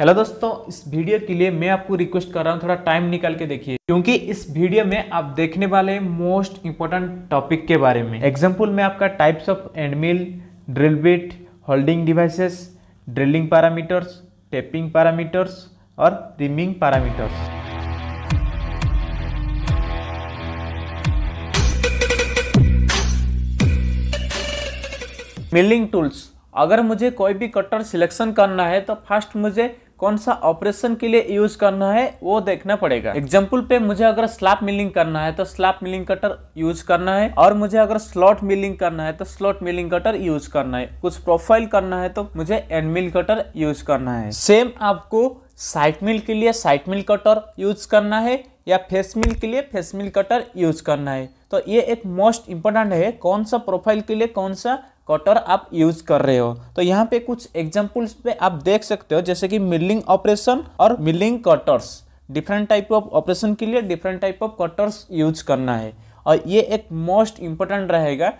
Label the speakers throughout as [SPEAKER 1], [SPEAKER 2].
[SPEAKER 1] hello दोस्तों इस video के लिए मैं आपको रिक्वेस्ट कर रहा हूँ थोड़ा टाइम निकाल के देखिए क्योंकि इस वीडियो में आप देखने वाले मोस्ट इंपॉर्टेंट टॉपिक के बारे में एग्जांपल में आपका types of end mill drill bit holding devices drilling parameters tapping parameters और रिमिंग पैरामीटर्स मिलिंग टूल्स अगर मुझे कोई भी कटर सिलेक्शन करना है तो फर्स्ट मुझे कौन सा ऑपरेशन के लिए यूज करना है वो देखना पड़ेगा एग्जाम्पल पे मुझे अगर स्लैप मिलिंग करना है तो स्लैप मिलिंग कटर यूज करना है और मुझे अगर स्लॉट मिलिंग करना है तो स्लॉट मिलिंग कटर यूज करना है कुछ प्रोफाइल करना है तो मुझे एंड मिल कटर यूज करना है सेम आपको साइट मिल के लिए साइट मिल कटर यूज करना है या फेस मिल के लिए फेस मिल कटर यूज करना है तो ये एक मोस्ट इंपॉर्टेंट है कौन सा प्रोफाइल के लिए कौन सा कटर आप यूज कर रहे हो तो यहाँ पे कुछ एग्जाम्पल्स पे आप देख सकते हो जैसे कि मिलिंग ऑपरेशन और milling cutters different type of operation के लिए different type of cutters use करना है और ये एक मोस्ट इम्पोर्टेंट रहेगा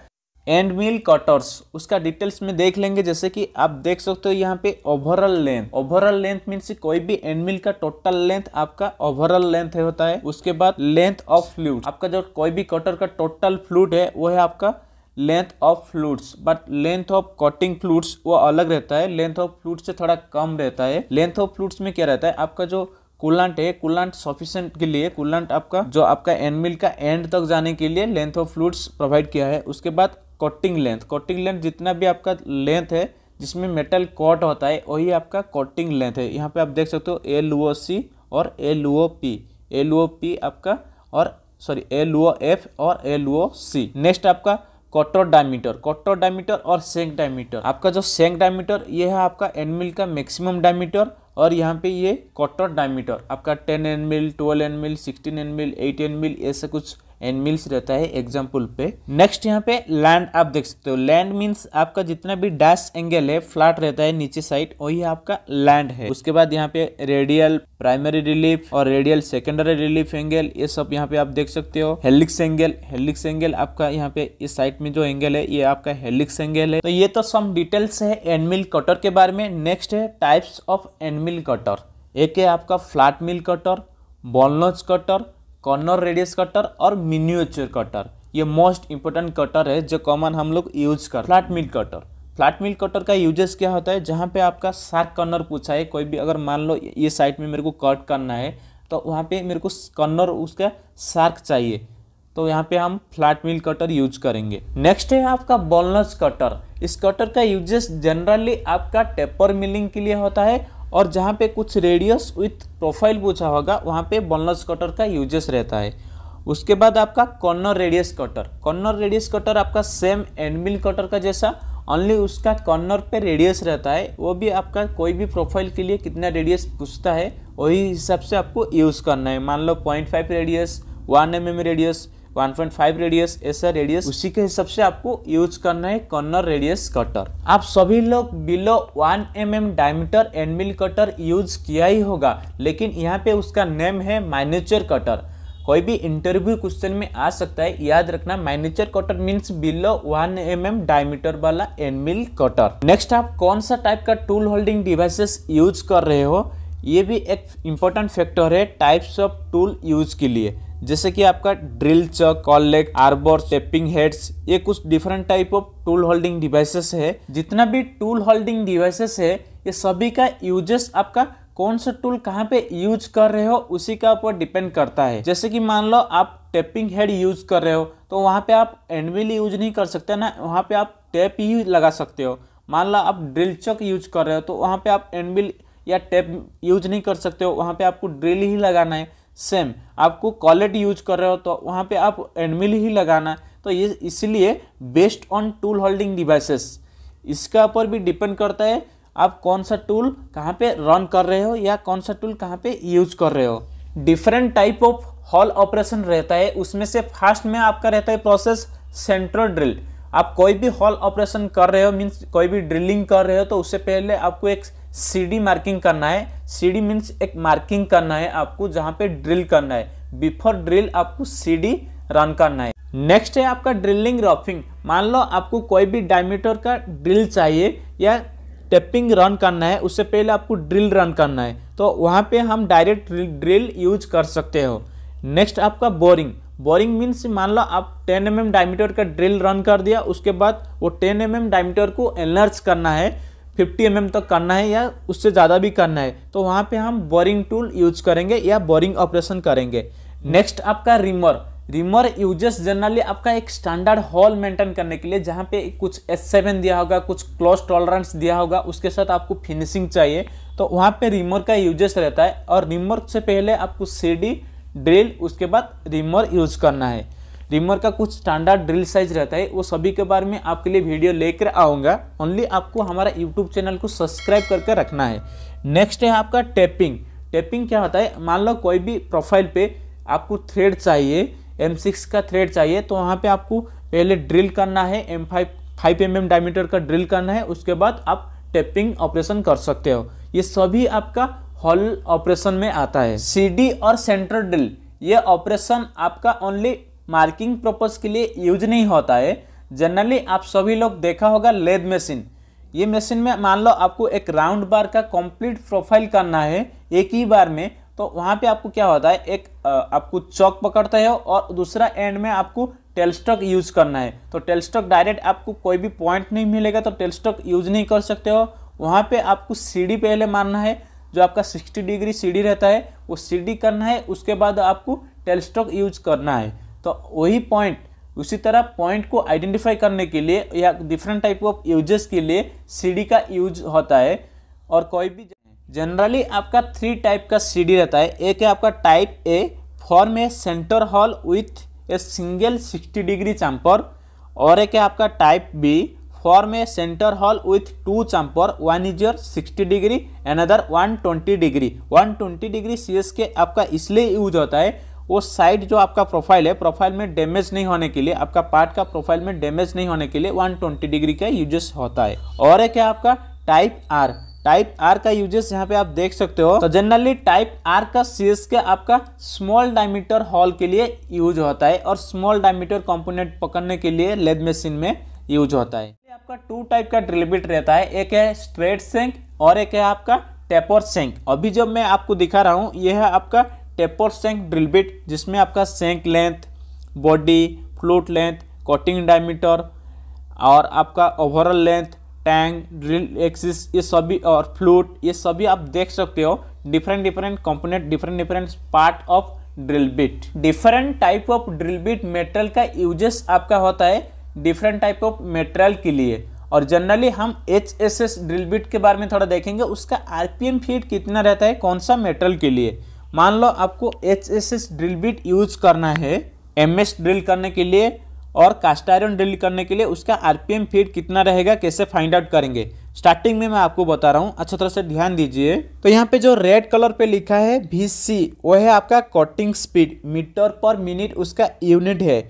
[SPEAKER 1] एंड मिल कटर्स उसका डिटेल्स में देख लेंगे जैसे कि आप देख सकते हो यहाँ पे overall length overall length mean कोई भी एंड मिल का टोटल लेंथ आपका ओवरऑल लेंथ होता है उसके बाद लेंथ ऑफ फ्लूट आपका जो कोई भी कटर का टोटल फ्लूट है वो है आपका length of flutes but length of cutting flutes वो अलग रहता है लेंथ ऑफ फ्लूट से थोड़ा कम रहता है लेंथ ऑफ फ्लूट्स में क्या रहता है आपका जो कूलांट है कूलांट सफिशेंट के लिए कूलांट आपका जो आपका एनमिल का एंड तक जाने के लिए लेंथ ऑफ फ्लूट्स प्रोवाइड किया है उसके बाद कॉटिंग लेंथ कॉटिंग लेंथ जितना भी आपका लेंथ है जिसमें मेटल कॉट होता है वही आपका कॉटिंग लेंथ है यहाँ पे आप देख सकते हो एल ओ सी और L O P L O P आपका और सॉरी एल ओ एफ और एल ओ सी नेक्स्ट आपका कॉटर डायमीटर कॉटर डायमीटर और सेंक डायमीटर आपका जो सेंक डायमीटर ये है आपका एनमिल का मैक्सिमम डायमीटर और यहाँ पे ये कॉटर डायमीटर आपका ten end mill twelve end mill sixteen end mill eight end mill ऐसे कुछ एंड मिल्स रहता है एग्जाम्पल पे नेक्स्ट यहाँ पे लैंड आप देख सकते हो लैंड मीन्स आपका जितना भी डैश एंगल है फ्लैट रहता है नीचे साइड वही आपका लैंड है उसके बाद यहाँ पे रेडियल प्राइमरी रिलीफ और रेडियल सेकेंडरी रिलीफ एंगल ये सब यहाँ पे आप देख सकते हो हेलिक्स एंगल हेलिक्स एंगल आपका यहाँ पे इस साइड में जो एंगल है ये आपका हेलिक्स एंगल है तो ये तो सम डिटेल्स है एंडमिल कटर के बारे में नेक्स्ट है टाइप्स ऑफ एंडमिल कटर एक है आपका flat mill cutter ball nose cutter corner radius cutter और मिनिएचर कटर ये मोस्ट इंपॉर्टेंट कटर है जो कॉमन हम लोग यूज कर flat mill cutter flat mill cutter का यूजेस क्या होता है जहाँ पे आपका सार्क कॉर्नर पूछा है कोई भी अगर मान लो ये साइड में मेरे को कट करना है तो वहाँ पे मेरे को कॉर्नर उसका शार्क चाहिए तो यहाँ पे हम फ्लैट मिल कटर यूज करेंगे नेक्स्ट है आपका बॉलनस कटर इस कटर का यूजेस जनरली आपका टेपर मिलिंग के लिए होता है और जहाँ पे कुछ रेडियस विथ प्रोफाइल पूछा होगा वहाँ पे बॉनलस कटर का यूजेस रहता है उसके बाद आपका corner radius cutter corner radius cutter आपका सेम एंडमिल कटर का जैसा ओनली उसका कॉर्नर पे रेडियस रहता है वो भी आपका कोई भी प्रोफाइल के लिए कितना रेडियस पूछता है वही हिसाब से आपको यूज़ करना है मान लो point five radius one M M radius 1.5 radius ऐसा रेडियस उसी के हिसाब से आपको यूज करना है कॉर्नर रेडियस कटर आप सभी लोग below 1 M M diameter end mill cutter use किया ही होगा लेकिन यहाँ पे उसका नेम है माइनेचर कटर कोई भी इंटरव्यू क्वेश्चन में आ सकता है याद रखना miniature cutter means below 1 M M diameter वाला एनमिल कटर नेक्स्ट आप कौन सा टाइप का टूल होल्डिंग डिवाइसेस यूज कर रहे हो ये भी एक इम्पोर्टेंट फैक्टर है टाइप्स ऑफ टूल यूज के लिए जैसे कि आपका drill chuck collet arbor tapping heads ये कुछ different type of tool holding devices है जितना भी टूल होल्डिंग डिवाइसेस है ये सभी का यूजेस आपका कौन सा टूल कहाँ पे यूज कर रहे हो उसी का ऊपर डिपेंड करता है जैसे कि मान लो आप टेपिंग हेड यूज कर रहे हो तो वहाँ पे आप एंडविल यूज नहीं कर सकते ना वहाँ पे आप टेप ही लगा सकते हो मान लो आप ड्रिल चक यूज कर रहे हो तो वहाँ पे आप एंडविल या टेप यूज नहीं कर सकते हो वहाँ पे आपको ड्रिल ही लगाना है सेम आपको कॉलेट यूज कर रहे हो तो वहाँ पे आप एंडमिल ही लगाना है तो ये इसलिए based on tool holding devices इसका ऊपर भी डिपेंड करता है आप कौन सा टूल कहाँ पे रन कर रहे हो या कौन सा टूल कहाँ पे यूज कर रहे हो different type of hole operation रहता है उसमें से फास्ट में आपका रहता है प्रोसेस सेंट्रल ड्रिल आप कोई भी हॉल ऑपरेशन कर रहे हो मीन्स कोई भी ड्रिलिंग कर रहे हो तो उससे पहले आपको एक सीडी मार्किंग करना है सीडी मीन्स एक मार्किंग करना है आपको जहाँ पे ड्रिल करना है बिफोर ड्रिल आपको सीडी रन करना है नेक्स्ट है आपका ड्रिलिंग रफिंग मान लो आपको कोई भी डायमीटर का ड्रिल चाहिए या टेपिंग रन करना है उससे पहले आपको ड्रिल रन करना है तो वहाँ पे हम डायरेक्ट ड्रिल यूज कर सकते हो नेक्स्ट आपका बोरिंग बोरिंग मीन्स मान लो आप 10 एम mm डायमीटर का ड्रिल रन कर दिया उसके बाद वो 10 एम mm डायमीटर को एनलार्ज करना है फिफ्टी एम mm तक करना है या उससे ज़्यादा भी करना है तो वहाँ पे हम बोरिंग टूल यूज करेंगे या बोरिंग ऑपरेशन करेंगे नेक्स्ट आपका रिमर रिमर यूजेस जनरली आपका एक स्टैंडर्ड हॉल मेंटेन करने के लिए जहाँ पे कुछ एस सेवन दिया होगा कुछ क्लोज टॉलरेंस दिया होगा उसके साथ आपको फिनिशिंग चाहिए तो वहाँ पे रिमर का यूजेस रहता है और रिमर से पहले आपको सीडी ड्रिल उसके बाद रिमर यूज करना है रिमर का कुछ स्टैंडर्ड ड्रिल साइज रहता है वो सभी के बारे में आपके लिए वीडियो लेकर आऊँगा ओनली आपको हमारा यूट्यूब चैनल को सब्सक्राइब करके रखना है नेक्स्ट है आपका टेपिंग टेपिंग क्या होता है मान लो कोई भी प्रोफाइल पे आपको थ्रेड चाहिए एम सिक्स का थ्रेड चाहिए तो वहाँ पे आपको पहले ड्रिल करना है M five five M M diameter का ड्रिल करना है उसके बाद आप टेपिंग ऑपरेशन कर सकते हो ये सभी आपका हॉल ऑपरेशन में आता है सीडी और सेंटर ड्रिल ये ऑपरेशन आपका ओनली मार्किंग पर्पज़ के लिए यूज नहीं होता है जनरली आप सभी लोग देखा होगा लेद मशीन ये मशीन में मान लो आपको एक राउंड बार का कंप्लीट प्रोफाइल करना है एक ही बार में तो वहाँ पे आपको क्या होता है एक आपको चौक पकड़ते हो और दूसरा एंड में आपको टेलस्टॉक यूज करना है तो टेलस्टॉक डायरेक्ट आपको कोई भी पॉइंट नहीं मिलेगा तो टेलस्टॉक यूज नहीं कर सकते हो वहाँ पे आपको सीढ़ी पहले मारना है जो आपका 60 डिग्री सीढ़ी रहता है वो सीढ़ी करना है उसके बाद आपको टेलस्टॉक यूज करना है तो वही पॉइंट उसी तरह पॉइंट को आइडेंटिफाई करने के लिए या डिफरेंट टाइप ऑफ यूजेस के लिए सीडी का यूज होता है और कोई भी जनरली आपका थ्री टाइप का सीडी रहता है एक है आपका type A form A centre hole with a single 60 degree chamfer और एक है आपका type B form A centre hole with two chamfer one is your sixty degree another twenty degree twenty degree सी के आपका इसलिए यूज होता है वो साइड जो आपका प्रोफाइल है प्रोफाइल में डैमेज नहीं होने के लिए आपका पार्ट का प्रोफाइल में डैमेज नहीं होने के लिए 120 डिग्री का यूजेस होता है और है क्या आपका टाइप आर टाइप आर का यूजेस यहाँ पे आप देख सकते हो तो जनरली टाइप आर का सीएस के आपका स्मॉल डायमीटर हॉल के लिए यूज होता है और स्मॉल डायमीटर कॉम्पोनेट पकड़ने के लिए लेद मशीन में यूज होता है आपका टू टाइप का ड्रिलबिट रहता है एक है स्ट्रेट सेंक और एक है आपका टेपर सेंक अभी जब मैं आपको दिखा रहा हूँ यह है आपका टेपर सेंक ड्रिल बिट जिसमें आपका shank length body flute length cutting diameter और आपका overall length tang drill axis ये सभी और फ्लूट ये सभी आप देख सकते हो different different component different different part of drill bit different type of drill bit metal का यूजेस आपका होता है डिफरेंट टाइप ऑफ मेटेरियल के लिए और जनरली हम H S S drill bit के बारे में थोड़ा देखेंगे उसका एम फीट कितना रहता है कौन सा मेटेरियल के लिए मान लो आपको H S S drill bit use करना है एम एस ड्रिल करने के लिए और कास्ट आयरन ड्रिल करने के लिए उसका आरपीएम फीड कितना रहेगा कैसे फाइंड आउट करेंगे स्टार्टिंग में मैं आपको बता रहा हूँ अच्छा तरह से ध्यान दीजिए तो यहाँ पे जो रेड कलर पे लिखा है भी सी वो है आपका cutting speed metre per minute उसका यूनिट है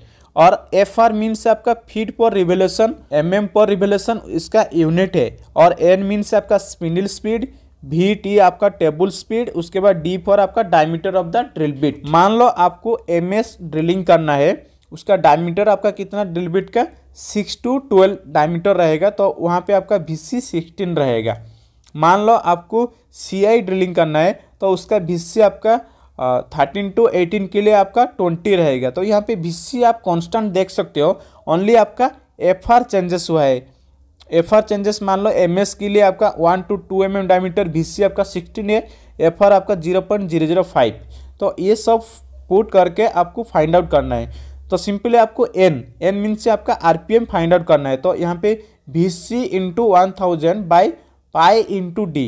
[SPEAKER 1] और एफ आर मीन्स आपका feed per revolution M M per revolution इसका यूनिट है और एन मीन्स आपका स्पिंडल स्पीड वी टी आपका टेबल स्पीड उसके बाद डी फॉर आपका diameter of the drill bit मान लो आपको एम एस ड्रिलिंग करना है उसका डायमीटर आपका कितना ड्रिल बिट का सिक्स टू ट्वेल्व डायमीटर रहेगा तो वहाँ पे आपका वी सी सिक्सटीन रहेगा मान लो आपको सी आई ड्रिलिंग करना है तो उसका वी सी आपका थर्टीन टू एटीन के लिए आपका ट्वेंटी रहेगा तो यहाँ पे वी सी आप कॉन्स्टेंट देख सकते हो ओनली आपका एफ आर चेंजेस हुआ है एफ आर चेंजेस मान लो एम एस के लिए आपका one to two M M diameter V C आपका सिक्सटीन है एफ आर आपका zero point zero zero five तो ये सब पुट करके आपको फाइंड आउट करना है तो सिंपली आपको एन एन मीन से आपका R P M find out करना है तो यहाँ पे V C into one thousand by pi into D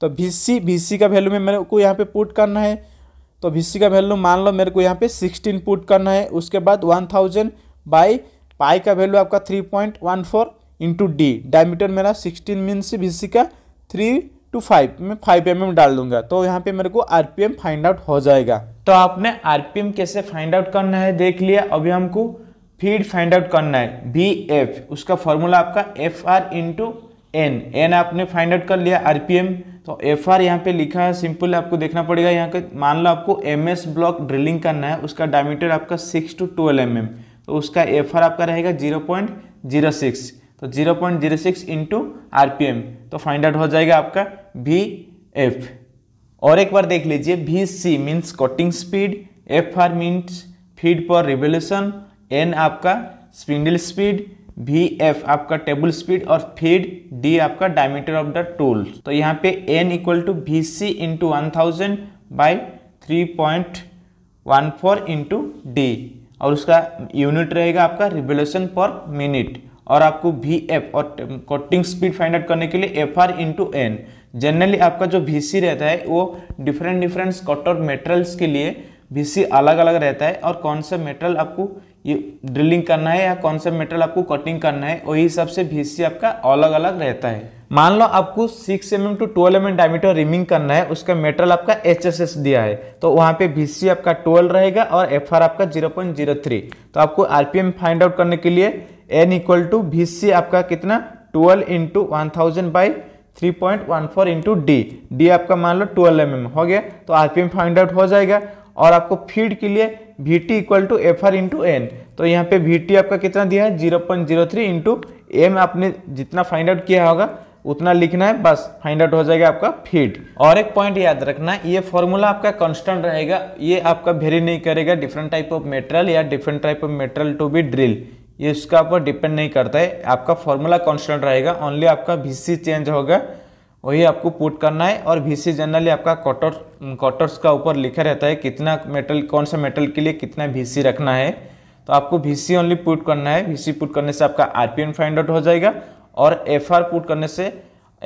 [SPEAKER 1] तो वी सी वी सी का वैल्यू में मेरे को यहाँ पे पुट करना है तो वी सी का वैल्यू मान लो मेरे को यहाँ पे सिक्सटीन पुट करना है उसके बाद वन थाउजेंड बाई पाई का वैल्यू आपका three point one four into D diameter मेरा सिक्सटीन मीन्स सी का थ्री टू फाइव मैं फाइव एम डाल दूंगा तो यहाँ पे मेरे को आर फाइंड आउट हो जाएगा तो आपने आर कैसे फाइंड आउट करना है देख लिया अभी हमको फीड फाइंड आउट करना है बी एफ उसका फॉर्मूला आपका F R into N N आपने फाइंड आउट कर लिया आर तो एफ आर यहाँ पे लिखा है सिंपल आपको देखना पड़ेगा यहाँ का मान लो आपको एम एस ब्लॉक ड्रिलिंग करना है उसका डायमीटर आपका six to twelve M M तो उसका एफ आर आपका रहेगा जीरो पॉइंट जीरो सिक्स तो 0.06 point zero six into R तो फाइंड आउट हो जाएगा आपका वी एफ और एक बार देख लीजिए V C means cutting speed F R means feed per revolution N आपका स्पिंडल स्पीड वी एफ आपका टेबल स्पीड और फीड डी आपका डायमीटर ऑफ द टूल तो यहाँ पे N equal to V C into one thousand by three point one four into D और उसका unit रहेगा आपका रिवोल्यूशन पर मिनट और आपको वी एफ और कटिंग स्पीड फाइंड आउट करने के लिए F R into N generally आपका जो वी सी रहता है वो डिफरेंट डिफरेंट कटर मेटेरियल्स के लिए वी सी अलग अलग रहता है और कौन सा मेटेरियल आपको ये ड्रिलिंग करना है या कौन सा मेटेरियल आपको कटिंग करना है वही हिसाब से वी सी आपका अलग अलग रहता है मान लो आपको 6 M M to twelve M M diameter reaming करना है उसका मेटेरियल आपका एच एस एस दिया है तो वहाँ पे वी सी आपका 12 रहेगा और एफ आर आपका 0.03 तो आपको R P M find out करने के लिए एन इक्वल टू भी सी आपका कितना twelve into one thousand by three point one four into D D आपका मान लो ट्वेल्व एम एम हो गया तो R P M find out हो जाएगा और आपको फीड के लिए V T equal to F R into N तो यहाँ पे वी टी आपका कितना दिया है zero point zero three into M आपने जितना फाइंड आउट किया होगा उतना लिखना है बस फाइंड आउट हो जाएगा आपका फीड और एक पॉइंट याद रखना ये फॉर्मूला आपका कांस्टेंट रहेगा ये आपका वेरी नहीं करेगा डिफरेंट टाइप ऑफ मेटेरियल या different type of material to be drill ये उसका ऊपर डिपेंड नहीं करता है आपका फॉर्मूला कॉन्स्टेंट रहेगा ओनली आपका वी चेंज होगा वही आपको पुट करना है और सी जनरली आपका कॉटर कॉटर्स का ऊपर लिखा रहता है कितना मेटल कौन सा मेटल के लिए कितना वीसी रखना है तो आपको वीसी ओनली पुट करना है वीसी पुट करने से आपका आरपीएम फाइंड आउट हो जाएगा और एफआर पुट करने से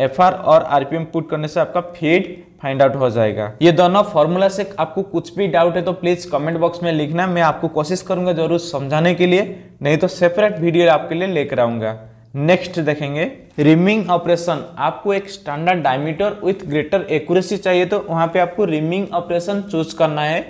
[SPEAKER 1] एफआर और आरपीएम पुट करने से आपका फीड फाइंड आउट हो जाएगा ये दोनों फॉर्मूला से आपको कुछ भी डाउट है तो प्लीज़ कमेंट बॉक्स में लिखना मैं आपको कोशिश करूंगा जरूर समझाने के लिए नहीं तो सेपरेट वीडियो आपके लिए लेकर आऊंगा नेक्स्ट देखेंगे रिमिंग ऑपरेशन आपको एक standard diameter with greater accuracy चाहिए तो वहां पे आपको रिमिंग ऑपरेशन चूज करना है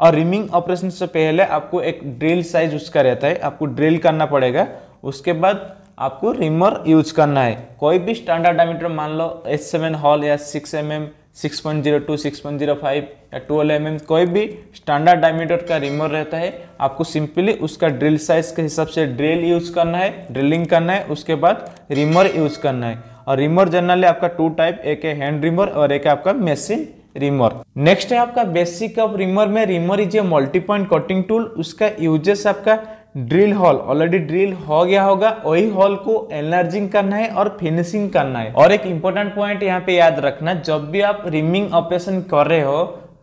[SPEAKER 1] और रिमिंग ऑपरेशन से पहले आपको एक ड्रिल साइज उसका रहता है आपको ड्रिल करना पड़ेगा उसके बाद आपको रिमर यूज करना है कोई भी स्टैंडर्ड डायमीटर मान लो एच सेवन हॉल या सिक्स एम एम 6.02, 6.05 या 12 एम कोई भी स्टैंडर्ड डायमीटर का रिमर रहता है आपको सिंपली उसका ड्रिल साइज के हिसाब से ड्रिल यूज करना है ड्रिलिंग करना है उसके बाद रिमर यूज करना है और रिमर जनरली आपका टू टाइप एक है हैंड रिमर और एक है आपका मशीन रिमर नेक्स्ट है आपका बेसिक ऑफ रिमर में reamer is a multipoint cutting tool उसका यूजेस आपका ड्रिल हॉल ऑलरेडी ड्रिल हो गया होगा वही हॉल को एनलार्जिंग करना है और फिनिशिंग करना है और एक इंपॉर्टेंट पॉइंट यहाँ पे याद रखना जब भी आप रिमिंग ऑपरेशन कर रहे हो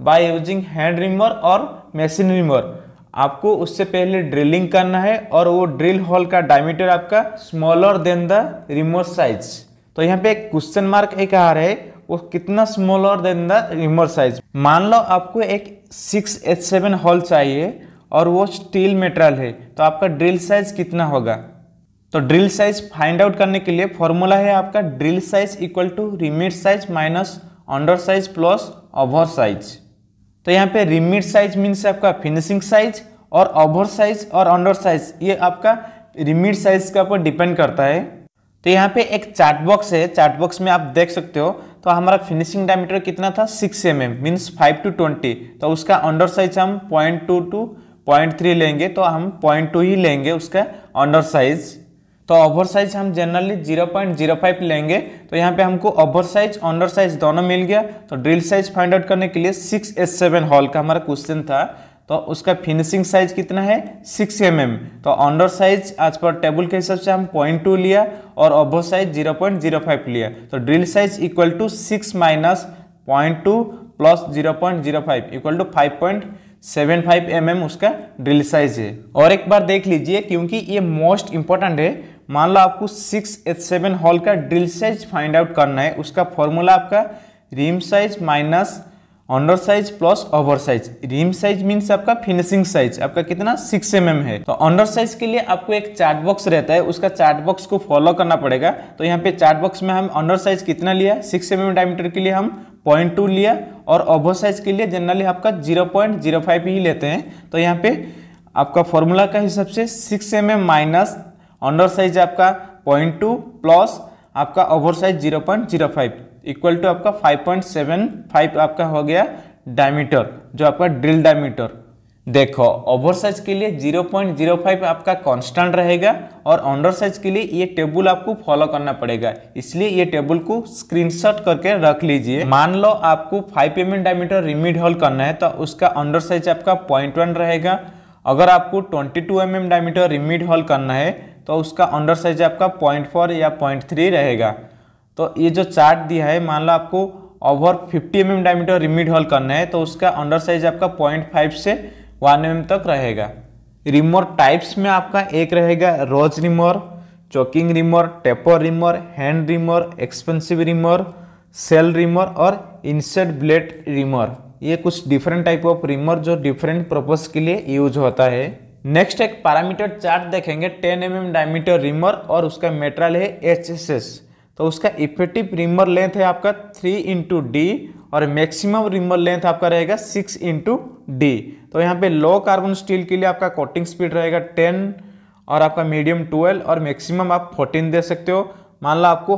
[SPEAKER 1] बाय यूजिंग हैंड रिमर और मशीन रिमर आपको उससे पहले ड्रिलिंग करना है और वो ड्रिल हॉल का डायमीटर आपका smaller than the reamed size तो यहाँ पे एक क्वेश्चन मार्क एक आ रहा है वो कितना smaller than the reamed size मान लो आपको एक सिक्स एच सेवन हॉल चाहिए और वो स्टील मेटेरियल है तो आपका ड्रिल साइज कितना होगा तो ड्रिल साइज फाइंड आउट करने के लिए फॉर्मूला है आपका drill size equal to reamed size minus under size plus over size तो यहाँ पे रिमिट साइज मीन्स आपका फिनिशिंग साइज और ओवर साइज और अंडर साइज ये आपका रिमिट साइज के ऊपर डिपेंड करता है तो यहाँ पे एक चार्ट बॉक्स है चार्ट बॉक्स में आप देख सकते हो तो हमारा फिनिशिंग डायमीटर कितना था six M M means five to twenty तो उसका अंडर साइज हम point two to point three लेंगे तो हम पॉइंट टू ही लेंगे उसका अंडर साइज तो ओवर साइज हम generally zero point zero five लेंगे तो यहाँ पे हमको ओवर साइज अंडर साइज दोनों मिल गया तो ड्रिल साइज फाइंड आउट करने के लिए सिक्स एस सेवन हॉल का हमारा क्वेश्चन था तो उसका फिनिशिंग साइज कितना है सिक्स एम एम तो अंडर साइज आज पर टेबल के हिसाब से हम पॉइंट टू लिया और over size zero point zero five लिया तो drill size equal to six minus point two plus zero point zero five equal to five point seven five M M उसका ड्रिल साइज है और एक बार देख लीजिए क्योंकि ये मोस्ट इंपॉर्टेंट है मान लो आपको सिक्स एच सेवन हॉल का ड्रिल साइज फाइंड आउट करना है उसका फॉर्मूला आपका ream size minus under size plus over size ream size means आपका फिनिशिंग साइज आपका कितना सिक्स एम mm है तो अंडर साइज के लिए आपको एक चार्ट बॉक्स रहता है उसका चार्ट बॉक्स को फॉलो करना पड़ेगा तो यहाँ पे चार्ट बॉक्स में हम अंडर साइज कितना लिया सिक्स एम mm डायमीटर के लिए हम पॉइंट टू लिया और ओवर साइज के लिए जनरली आपका जीरो पॉइंट जीरो फाइव ही लेते हैं तो यहाँ पे आपका फॉर्मूला का हिसाब से six M M minus under size आपका पॉइंट टू प्लस आपका over size zero point zero five equal to आपका फाइव पॉइंट सेवन फाइव आपका हो गया डायमीटर जो आपका ड्रिल डायमीटर देखो ओवर साइज के लिए 0.05 आपका कांस्टेंट रहेगा और अंडर साइज के लिए ये टेबल आपको फॉलो करना पड़ेगा इसलिए ये टेबल को स्क्रीनशॉट करके रख लीजिए मान लो आपको 5 M M diameter reamed hole करना है तो उसका अंडर साइज आपका पॉइंट वन रहेगा अगर आपको 22 two mm diameter reamed hole करना है तो उसका अंडर साइज आपका पॉइंट फोर या पॉइंट थ्री रहेगा तो ये जो चार्ट दिया है मान लो आपको over fifty M M diameter reamed hole करना है तो उसका अंडर साइज आपका पॉइंट फाइव से वन एम तक रहेगा रिमोर टाइप्स में आपका एक रहेगा rose reamer chucking reamer taper reamer hand reamer expensive reamer shell reamer और इंसेट ब्लेड रिमोर ये कुछ डिफरेंट टाइप ऑफ रिमोर जो डिफरेंट पर्पज के लिए यूज होता है नेक्स्ट एक पैरामीटर चार्ट देखेंगे 10 एम mm डायमीटर रिमर और उसका मेटेरियल है एच एस एस तो उसका इफेक्टिव रिमर लेंथ है आपका 3 इंटू डी और मैक्सिमम रिमर लेंथ आपका रहेगा 6 इंटू डी तो यहाँ पे लो कार्बन स्टील के लिए आपका कोटिंग स्पीड रहेगा टेन और आपका मीडियम ट्वेल्व और मैक्सिमम आप फोर्टीन दे सकते हो मान लो आपको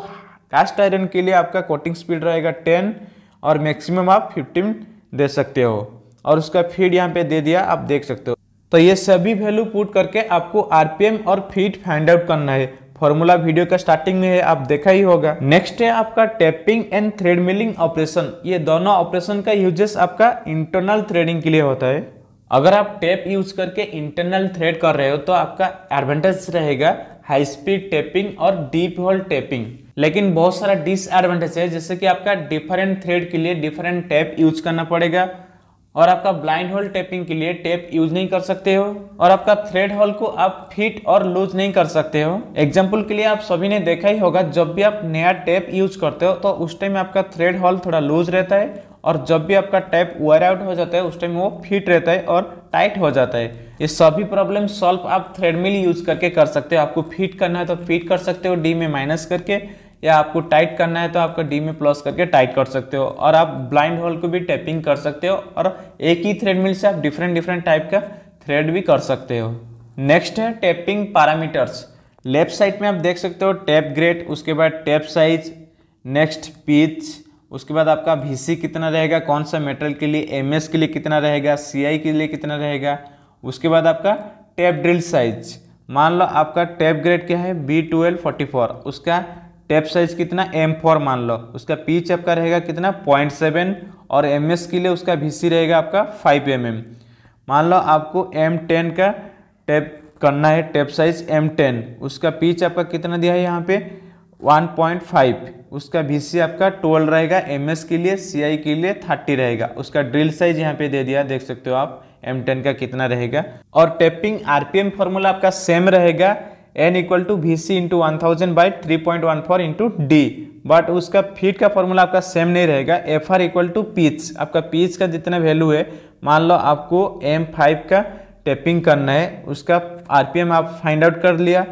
[SPEAKER 1] कास्ट आयरन के लिए आपका कोटिंग स्पीड रहेगा टेन और मैक्सिमम आप फिफ्टीन दे सकते हो और उसका फीड यहाँ पे दे दिया आप देख सकते हो तो ये सभी वैल्यू पुट करके आपको आरपीएम और फीड फाइंड आउट करना है फॉर्मूला वीडियो का स्टार्टिंग में है आप देखा ही होगा नेक्स्ट है आपका tapping and thread milling operation ये दोनों ऑपरेशन का यूजेस आपका इंटरनल थ्रेडिंग के लिए होता है अगर आप टेप यूज करके इंटरनल थ्रेड कर रहे हो तो आपका एडवांटेज रहेगा हाई स्पीड टेपिंग और डीप होल टेपिंग लेकिन बहुत सारा डिसएडवांटेज है जैसे कि आपका डिफरेंट थ्रेड के लिए डिफरेंट टैप यूज करना पड़ेगा और आपका ब्लाइंड होल टेपिंग के लिए टेप यूज नहीं कर सकते हो और आपका थ्रेड होल को आप फिट और लूज नहीं कर सकते हो एग्जाम्पल के लिए आप सभी ने देखा ही होगा जब भी आप नया टेप यूज करते हो तो उस टाइम आपका थ्रेड होल थोड़ा लूज रहता है और जब भी आपका टैप वायर आउट हो जाता है उस टाइम वो फिट रहता है और टाइट हो जाता है ये सभी प्रॉब्लम सॉल्व आप थ्रेडमिल यूज करके कर सकते हो आपको फिट करना है तो फिट कर सकते हो डी में माइनस करके या आपको टाइट करना है तो आपका डी में प्लस करके टाइट कर सकते हो और आप ब्लाइंड होल को भी टैपिंग कर सकते हो और एक ही थ्रेड मिल से आप डिफरेंट डिफरेंट टाइप का थ्रेड भी कर सकते हो नेक्स्ट है टैपिंग पैरामीटर्स लेफ्ट साइड में आप देख सकते हो टैप ग्रेट उसके बाद टैप साइज नेक्स्ट पिच उसके बाद आपका वी कितना रहेगा कौन सा मेटल के लिए एम के लिए कितना रहेगा सी के लिए कितना रहेगा उसके बाद आपका टैप ड्रिल साइज मान लो आपका टैप ग्रेड क्या है बी ट्वेल्व फोर्टी फोर उसका टेप साइज कितना एम फोर मान लो उसका पीच आपका रहेगा कितना पॉइंट सेवन और एम एस के लिए उसका वी सी रहेगा आपका फाइव एम एम मान लो आपको एम टेन का टेप करना है टेप साइज एम टेन उसका पीच आपका कितना दिया है यहाँ पे 1.5 उसका वी आपका 12 रहेगा एम के लिए सी के लिए 30 रहेगा उसका ड्रिल साइज यहाँ पे दे दिया देख सकते हो आप टेन का कितना रहेगा और टेपिंग एम फॉर्मूला आपका सेम रहेगा N equal to V C into one thousand by three point one four into D but उसका फीट का फॉर्मूला आपका सेम नहीं रहेगा F R equal to pitch आपका पीच का जितना वैल्यू है मान लो आपको एम फाइव का टेपिंग करना है उसका आर पी एम आप फाइंड आउट कर लिया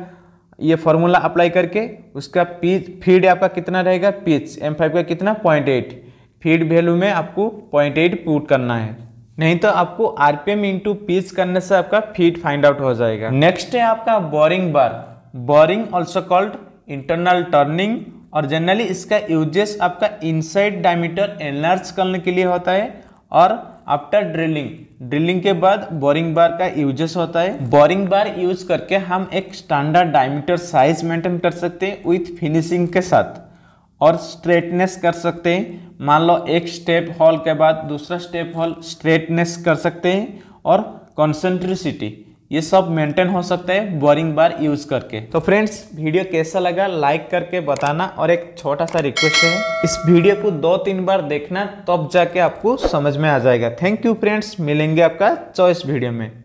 [SPEAKER 1] ये फॉर्मूला अप्लाई करके उसका पीच फीड आपका कितना रहेगा पीच एम फाइव का कितना पॉइंट एट फीड वैल्यू में आपको पॉइंट एट पुट करना है नहीं तो आपको आरपीएम इंटू पीस करने से आपका फीट फाइंड आउट हो जाएगा नेक्स्ट है आपका boring bar boring also called internal turning और जनरली इसका यूजेस आपका इनसाइड डायमीटर एनलार्ज करने के लिए होता है और आफ्टर ड्रिलिंग ड्रिलिंग के बाद बोरिंग बार का यूजेस होता है बोरिंग बार यूज करके हम एक स्टैंडर्ड डायमीटर साइज मेंटेन कर सकते हैं विथ फिनिशिंग के साथ और स्ट्रेटनेस कर सकते हैं मान लो एक स्टेप हॉल के बाद दूसरा स्टेप हॉल स्ट्रेटनेस कर सकते हैं और कॉन्सेंट्रिसिटी ये सब मेंटेन हो सकता है बोरिंग बार यूज करके तो फ्रेंड्स वीडियो कैसा लगा लाइक करके बताना और एक छोटा सा रिक्वेस्ट है इस वीडियो को दो तीन बार देखना तब तो जाके आपको समझ में आ जाएगा थैंक यू फ्रेंड्स मिलेंगे आपका चॉइस वीडियो में